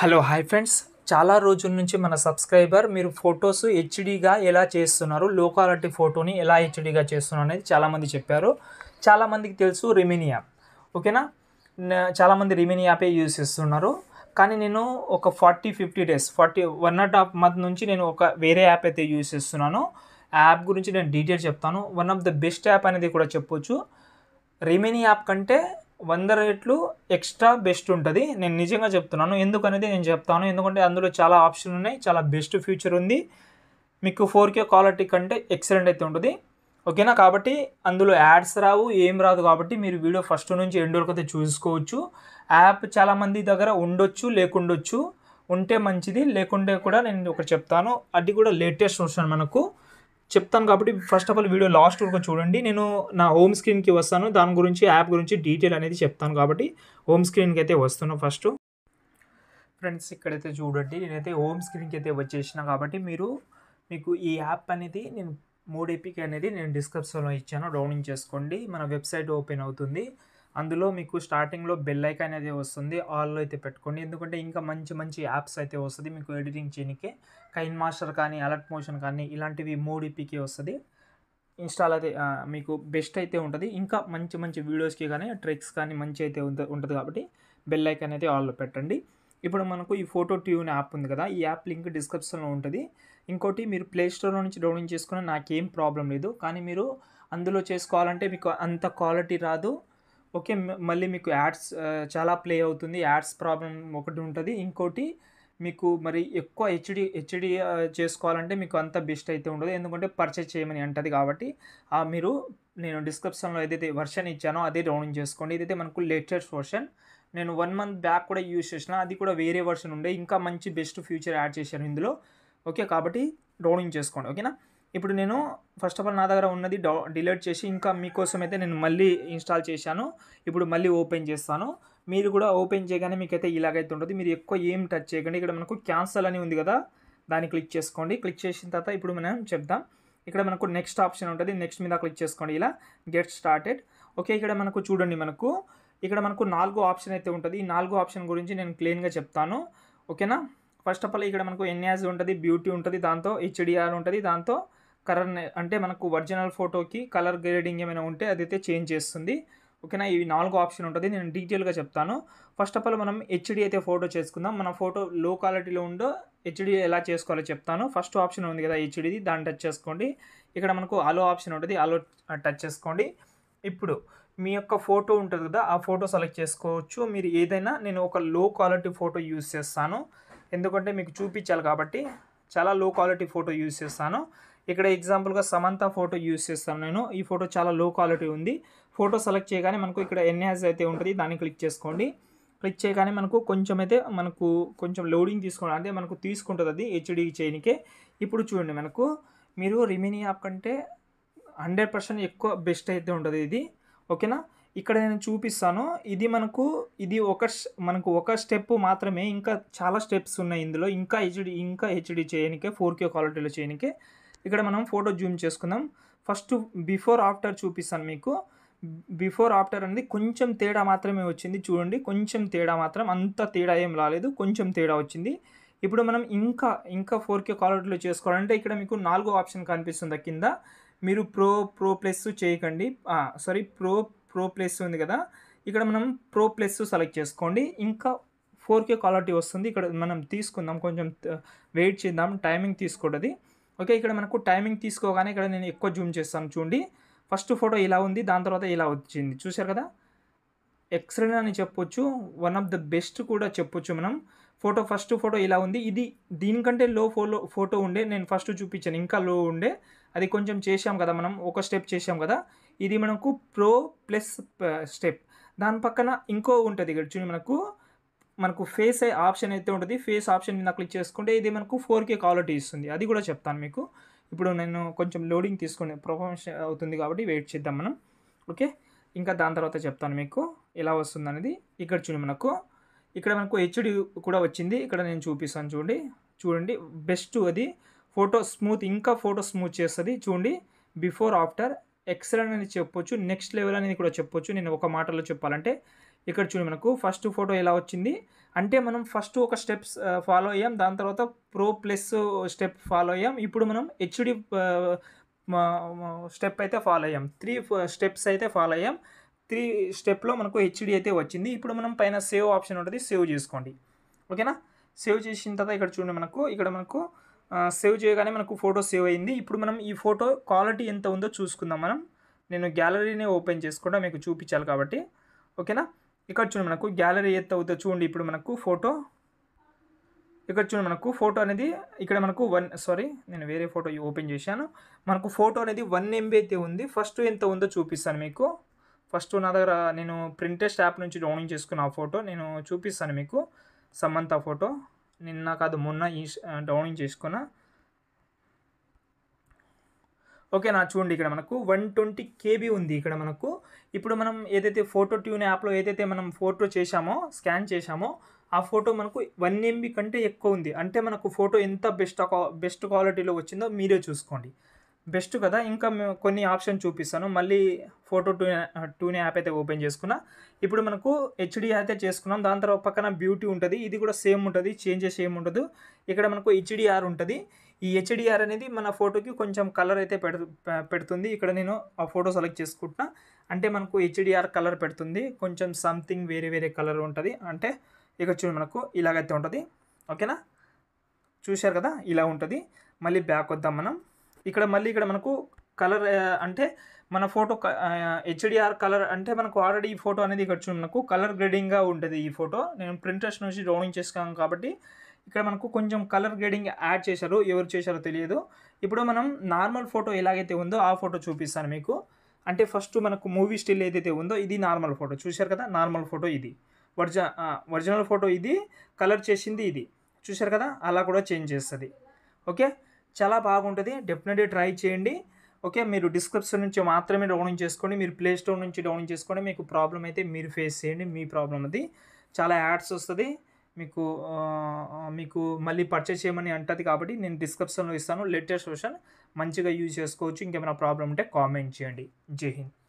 hello hi friends చాలా రోజుల నుంచి మన సబ్స్క్రైబర్ మీరు ఫొటోస్ హెచ్డీగా ఎలా చేస్తున్నారు లో క్వాలిటీ ఫోటోని ఎలా హెచ్డీగా చేస్తున్నారు అనేది చాలామంది చెప్పారు చాలామందికి తెలుసు రిమిని యాప్ ఓకేనా చాలామంది రిమిని యాపే యూజ్ చేస్తున్నారు కానీ నేను ఒక forty fifty days forty one and half month నుంచి నేను ఒక వేరే యాప్ అయితే యూజ్ చేస్తున్నాను ఆ యాప్ గురించి నేను డీటెయిల్ చెప్తాను one of the best app అనేది కూడా చెప్పొచ్చు రిమిని యాప్ కంటే వంద రేట్లు ఎక్స్ట్రా బెస్ట్ ఉంటుంది నేను నిజంగా చెప్తున్నాను ఎందుకనేది నేను చెప్తాను ఎందుకంటే అందులో చాలా ఆప్షన్ ఉన్నాయి చాలా బెస్ట్ ఫ్యూచర్ ఉంది మీకు ఫోర్ కే క్వాలిటీ కంటే ఎక్సలెంట్ అయితే ఉంటుంది ఓకేనా కాబట్టి అందులో యాడ్స్ రావు ఏం రాదు కాబట్టి మీరు వీడియో ఫస్ట్ నుంచి ఎండ్ వరకు అయితే చూసుకోవచ్చు యాప్ చాలామంది దగ్గర ఉండొచ్చు లేకుండొచ్చు ఉంటే మంచిది లేకుంటే కూడా నేను ఒకటి చెప్తాను అది కూడా లేటెస్ట్ వర్షన్ మనకు చెప్తాను కాబట్టి first of all video last వరకు చూడండి నేను నా హోమ్ స్క్రీన్కి వస్తాను దాని గురించి యాప్ గురించి డీటెయిల్ అనేది చెప్తాను కాబట్టి హోమ్ స్క్రీన్కి అయితే వస్తున్నాను ఫస్ట్ ఫ్రెండ్స్ ఇక్కడైతే చూడండి నేనైతే హోమ్ స్క్రీన్కి అయితే వచ్చేసిన కాబట్టి మీరు మీకు ఈ యాప్ అనేది నేను మూడు ఎపిక్ అనేది నేను డిస్క్రిప్షన్లో ఇచ్చాను డౌన్లోడ్ చేసుకోండి మన వెబ్సైట్ ఓపెన్ అవుతుంది అందులో మీకు స్టార్టింగ్లో బెల్ ఐకాన్ అనేది వస్తుంది ఆల్లో అయితే పెట్టుకోండి ఎందుకంటే ఇంకా మంచి మంచి యాప్స్ అయితే వస్తుంది మీకు ఎడిటింగ్ చేయడానికి కైన్ మాస్టర్ కానీ అలర్ట్ మోషన్ కానీ ఇలాంటివి మూడిపికి వస్తుంది ఇన్స్టాల్ అయితే మీకు బెస్ట్ అయితే ఉంటుంది ఇంకా మంచి మంచి వీడియోస్కి కానీ ట్రిక్స్ కానీ మంచి అయితే ఉంటుంది కాబట్టి బెల్ ఐకాన్ అనేది ఆల్లో పెట్టండి ఇప్పుడు మనకు ఈ ఫోటో ట్యూన్ యాప్ ఉంది కదా ఈ యాప్ లింక్ డిస్క్రిప్షన్లో ఉంటుంది ఇంకోటి మీరు ప్లే స్టోర్లో నుంచి డౌన్లోడ్ చేసుకున్న నాకేం ప్రాబ్లం లేదు కానీ మీరు అందులో చేసుకోవాలంటే మీకు అంత క్వాలిటీ రాదు ఓకే మళ్ళీ మీకు యాడ్స్ చాలా ప్లే అవుతుంది యాడ్స్ ప్రాబ్లం ఒకటి ఉంటుంది ఇంకోటి మీకు మరి ఎక్కువ హెచ్డి హెచ్డి చేసుకోవాలంటే మీకు అంత బెస్ట్ అయితే ఉండదు ఎందుకంటే పర్చేజ్ చేయమని అంటుంది కాబట్టి మీరు నేను డిస్క్రిప్షన్లో ఏదైతే వర్షన్ ఇచ్చానో అదే డౌన్లోడ్ చేసుకోండి ఇదైతే మనకు లేటెస్ట్ వర్షన్ నేను వన్ మంత్ బ్యాక్ కూడా యూజ్ చేసిన అది కూడా వేరే వర్షన్ ఉండే ఇంకా మంచి బెస్ట్ ఫ్యూచర్ యాడ్ చేశాను ఇందులో ఓకే కాబట్టి డౌన్లోడ్ చేసుకోండి ఓకేనా ఇప్పుడు నేను ఫస్ట్ ఆఫ్ ఆల్ నా దగ్గర ఉన్నది డౌ డిలీట్ చేసి ఇంకా మీకోసం అయితే నేను మళ్ళీ ఇన్స్టాల్ చేశాను ఇప్పుడు మళ్ళీ ఓపెన్ చేస్తాను మీరు కూడా ఓపెన్ చేయగానే మీకైతే ఇలాగైతే ఉంటుంది మీరు ఎక్కువ ఏం టచ్ చేయకండి ఇక్కడ మనకు క్యాన్సల్ అని ఉంది కదా దాన్ని క్లిక్ చేసుకోండి క్లిక్ చేసిన తర్వాత ఇప్పుడు మనం చెప్దాం ఇక్కడ మనకు నెక్స్ట్ ఆప్షన్ ఉంటుంది నెక్స్ట్ మీద క్లిక్ చేసుకోండి ఇలా గెట్ స్టార్టెడ్ ఓకే ఇక్కడ మనకు చూడండి మనకు ఇక్కడ మనకు నాలుగు ఆప్షన్ అయితే ఉంటుంది ఈ నాలుగు ఆప్షన్ గురించి నేను క్లీన్గా చెప్తాను ఓకేనా ఫస్ట్ ఆఫ్ ఆల్ ఇక్కడ మనకు ఎన్యాజ్ ఉంటుంది బ్యూటీ ఉంటుంది దాంతో హెచ్డిఆర్ ఉంటుంది దాంతో కలర్ అంటే మనకు ఒరిజినల్ ఫోటోకి కలర్ గ్రేడింగ్ ఏమైనా ఉంటే అదైతే చేంజ్ చేస్తుంది ఓకేనా ఇవి నాలుగు ఆప్షన్ ఉంటుంది నేను డీటెయిల్గా చెప్తాను ఫస్ట్ ఆఫ్ ఆల్ మనం హెచ్డి అయితే ఫోటో చేసుకుందాం మన ఫోటో లో క్వాలిటీలో ఉందో హెచ్డి ఎలా చేసుకోవాలో చెప్తాను ఫస్ట్ ఆప్షన్ ఉంది కదా హెచ్డిది దాన్ని టచ్ చేసుకోండి ఇక్కడ మనకు అలో ఆప్షన్ ఉంటుంది అలో టచ్ చేసుకోండి ఇప్పుడు మీ యొక్క ఫోటో ఉంటుంది కదా ఆ ఫోటో సెలెక్ట్ చేసుకోవచ్చు మీరు ఏదైనా నేను ఒక లో క్వాలిటీ ఫోటో యూస్ చేస్తాను ఎందుకంటే మీకు చూపించాలి కాబట్టి చాలా లో క్వాలిటీ ఫోటో యూస్ చేస్తాను ఇక్కడ ఎగ్జాంపుల్గా సమంత ఫోటో యూస్ చేస్తాను నేను ఈ ఫోటో చాలా లో క్వాలిటీ ఉంది ఫోటో సెలెక్ట్ చేయగానే మనకు ఇక్కడ ఎన్హాజ్ అయితే ఉంటుంది దాన్ని క్లిక్ చేసుకోండి క్లిక్ చేయగానే మనకు కొంచెం అయితే మనకు కొంచెం లోడింగ్ తీసుకోవడం అంటే మనకు తీసుకుంటుంది అది హెచ్డి చేయనికే ఇప్పుడు చూడండి మనకు మీరు రిమిని యాప్ కంటే హండ్రెడ్ పర్సెంట్ ఎక్కువ బెస్ట్ అయితే ఉంటుంది ఇది ఓకేనా ఇక్కడ నేను చూపిస్తాను ఇది మనకు ఇది ఒక మనకు ఒక స్టెప్ మాత్రమే ఇంకా చాలా స్టెప్స్ ఉన్నాయి ఇందులో ఇంకా హెచ్డి ఇంకా హెచ్డి చేయనికే ఫోర్ కే క్వాలిటీలో చేయనికే ఇక్కడ మనం ఫోటో జూమ్ చేసుకుందాం ఫస్ట్ బిఫోర్ ఆఫ్టర్ చూపిస్తాను మీకు బిఫోర్ ఆఫ్టర్ అనేది కొంచెం తేడా మాత్రమే వచ్చింది చూడండి కొంచెం తేడా మాత్రం అంత తేడా ఏం రాలేదు కొంచెం తేడా వచ్చింది ఇప్పుడు మనం ఇంకా ఇంకా ఫోర్ కే క్వాలిటీలో చేసుకోవాలంటే ఇక్కడ మీకు నాలుగో ఆప్షన్ కనిపిస్తుంది కింద మీరు ప్రో ప్రో ప్లస్ చేయకండి సారీ ప్రో ప్రో ప్లస్ ఉంది కదా ఇక్కడ మనం ప్రో ప్లస్ సెలెక్ట్ చేసుకోండి ఇంకా ఫోర్ కే క్వాలిటీ వస్తుంది ఇక్కడ మనం తీసుకుందాం కొంచెం వెయిట్ చేద్దాం టైమింగ్ తీసుకోవడది ఓకే ఇక్కడ మనకు టైమింగ్ తీసుకోగానే ఇక్కడ నేను ఎక్కువ జూమ్ చేస్తాను చూడండి ఫస్ట్ ఫోటో ఇలా ఉంది దాని తర్వాత ఇలా వచ్చింది చూశారు కదా ఎక్స్రే అని చెప్పొచ్చు వన్ ఆఫ్ ద బెస్ట్ కూడా చెప్పొచ్చు మనం ఫోటో ఫస్ట్ ఫోటో ఇలా ఉంది ఇది దీనికంటే లో ఫోలో ఫోటో ఉండే నేను ఫస్ట్ చూపించాను ఇంకా లో ఉండే అది కొంచెం చేసాం కదా మనం ఒక స్టెప్ చేసాం కదా ఇది మనకు ప్రో ప్లస్ స్టెప్ దాని పక్కన ఇంకో ఉంటుంది ఇక్కడ చూడండి మనకు మనకు ఫేస్ ఆప్షన్ అయితే ఉంటుంది ఫేస్ ఆప్షన్ మీద క్లిక్ చేసుకుంటే ఇది మనకు ఫోర్ కే క్వాలిటీ ఇస్తుంది అది కూడా చెప్తాను మీకు ఇప్పుడు నేను కొంచెం లోడింగ్ తీసుకుని ప్రొఫార్మెన్స్ అవుతుంది కాబట్టి వెయిట్ చేద్దాం మనం ఓకే ఇంకా దాని తర్వాత చెప్తాను మీకు ఎలా వస్తుంది అనేది ఇక్కడ చూడండి మనకు ఇక్కడ మనకు హెచ్డి కూడా వచ్చింది ఇక్కడ నేను చూపిస్తాను చూడండి చూడండి బెస్ట్ అది ఫోటో స్మూత్ ఇంకా ఫోటో స్మూత్ చేస్తుంది చూడండి బిఫోర్ ఆఫ్టర్ ఎక్సలెంట్ అని చెప్పొచ్చు నెక్స్ట్ లెవెల్ అనేది కూడా చెప్పొచ్చు నేను ఒక మాటలో చెప్పాలంటే ఇక్కడ చూడు మనకు ఫస్ట్ ఫోటో ఎలా వచ్చింది అంటే మనం ఫస్ట్ ఒక స్టెప్స్ ఫాలో అయ్యాం దాని తర్వాత ప్రో ప్లస్ స్టెప్ ఫాలో అయ్యాం ఇప్పుడు మనం హెచ్డి స్టెప్ అయితే ఫాలో అయ్యాం త్రీ స్టెప్స్ అయితే ఫాలో అయ్యాం త్రీ స్టెప్లో మనకు హెచ్డి అయితే వచ్చింది ఇప్పుడు మనం పైన సేవ్ ఆప్షన్ ఉంటుంది సేవ్ చేసుకోండి ఓకేనా సేవ్ చేసిన తర్వాత ఇక్కడ చూడండి మనకు ఇక్కడ మనకు సేవ్ చేయగానే మనకు ఫోటో సేవ్ అయింది ఇప్పుడు మనం ఈ ఫోటో క్వాలిటీ ఎంత ఉందో చూసుకుందాం మనం నేను గ్యాలరీనే ఓపెన్ చేసుకుంటా మీకు చూపించాలి కాబట్టి ఓకేనా ఇక్కడ చూడండి మనకు గ్యాలరీ ఎత్తు అవుతుంది చూడండి ఇప్పుడు మనకు ఫోటో ఇక్కడ చూడండి మనకు ఫోటో అనేది ఇక్కడ మనకు వన్ సారీ నేను వేరే ఫోటో ఓపెన్ చేశాను మనకు ఫోటో అనేది వన్ ఎంబీ అయితే ఉంది ఫస్ట్ ఎంత ఉందో చూపిస్తాను మీకు ఫస్ట్ నా దగ్గర నేను ప్రింటెస్ట్ యాప్ నుంచి డౌన్లోడ్ చేసుకున్న ఆ ఫోటో నేను చూపిస్తాను మీకు సమంత ఫోటో నిన్న కాదు మొన్న ఈ డౌన్లోడ్ చేసుకున్న ఓకేనా చూడండి ఇక్కడ మనకు వన్ ట్వంటీ కేబీ ఉంది ఇక్కడ మనకు ఇప్పుడు మనం ఏదైతే ఫోటో ట్యూన్ యాప్లో ఏదైతే మనం ఫోటో చేశామో స్కాన్ చేశామో ఆ ఫోటో మనకు వన్ ఎంబీ కంటే ఎక్కువ ఉంది అంటే మనకు ఫోటో ఎంత బెస్ట్ బెస్ట్ క్వాలిటీలో వచ్చిందో మీరే చూసుకోండి బెస్ట్ కదా ఇంకా కొన్ని ఆప్షన్ చూపిస్తాను మళ్ళీ ఫోటో టూ టూనే యాప్ అయితే ఓపెన్ చేసుకున్నా ఇప్పుడు మనకు హెచ్డి అయితే చేసుకున్నాం దాని తర్వాత పక్కన బ్యూటీ ఉంటుంది ఇది కూడా సేమ్ ఉంటుంది చేంజెస్ ఏమి ఉండదు ఇక్కడ మనకు హెచ్డిఆర్ ఉంటుంది ఈ హెచ్డిఆర్ అనేది మన ఫోటోకి కొంచెం కలర్ అయితే పెడు పెడుతుంది ఇక్కడ నేను ఆ ఫోటో సెలెక్ట్ చేసుకుంటున్నా అంటే మనకు హెచ్డిఆర్ కలర్ పెడుతుంది కొంచెం సంథింగ్ వేరే వేరే కలర్ ఉంటుంది అంటే ఇక చూడండి మనకు ఇలాగైతే ఉంటుంది ఓకేనా చూశారు కదా ఇలా ఉంటుంది మళ్ళీ బ్యాక్ వద్దాం మనం ఇక్కడ మళ్ళీ ఇక్కడ మనకు కలర్ అంటే మన ఫోటో హెచ్డిఆర్ కలర్ అంటే మనకు ఆల్రెడీ ఈ ఫోటో అనేది ఇక్కడ చూడండి మనకు కలర్ గ్రేడింగ్గా ఉంటుంది ఈ ఫోటో నేను ప్రింటర్స్ నుంచి డ్రాయింగ్ చేసుకున్నాను కాబట్టి ఇక్కడ మనకు కొంచెం కలర్ గ్రేడింగ్ యాడ్ చేశారు ఎవరు చేశారో తెలియదు ఇప్పుడు మనం నార్మల్ ఫోటో ఎలాగైతే ఉందో ఆ ఫోటో చూపిస్తాను మీకు అంటే ఫస్ట్ మనకు మూవీ స్టిల్ ఏదైతే ఉందో ఇది నార్మల్ ఫోటో చూశారు కదా నార్మల్ ఫోటో ఇది ఒరిజ ఒరిజినల్ ఫోటో ఇది కలర్ చేసింది ఇది చూశారు కదా అలా కూడా చేంజ్ చేస్తుంది ఓకే చాలా బాగుంటుంది డెఫినెట్లీ ట్రై చేయండి ఓకే మీరు డిస్క్రిప్షన్ నుంచి మాత్రమే డౌన్లోడ్ చేసుకోండి మీరు ప్లే స్టోర్ నుంచి డౌన్లోడ్ చేసుకోండి మీకు ప్రాబ్లం అయితే మీరు ఫేస్ చేయండి మీ ప్రాబ్లం అది చాలా యాడ్స్ వస్తుంది మీకు మీకు మళ్ళీ పర్చేస్ చేయమని అంటుంది కాబట్టి నేను డిస్క్రిప్షన్లో ఇస్తాను లేటెస్ట్ వర్షన్ మంచిగా యూజ్ చేసుకోవచ్చు ఇంకేమైనా ప్రాబ్లం ఉంటే కామెంట్ చేయండి జై హింద్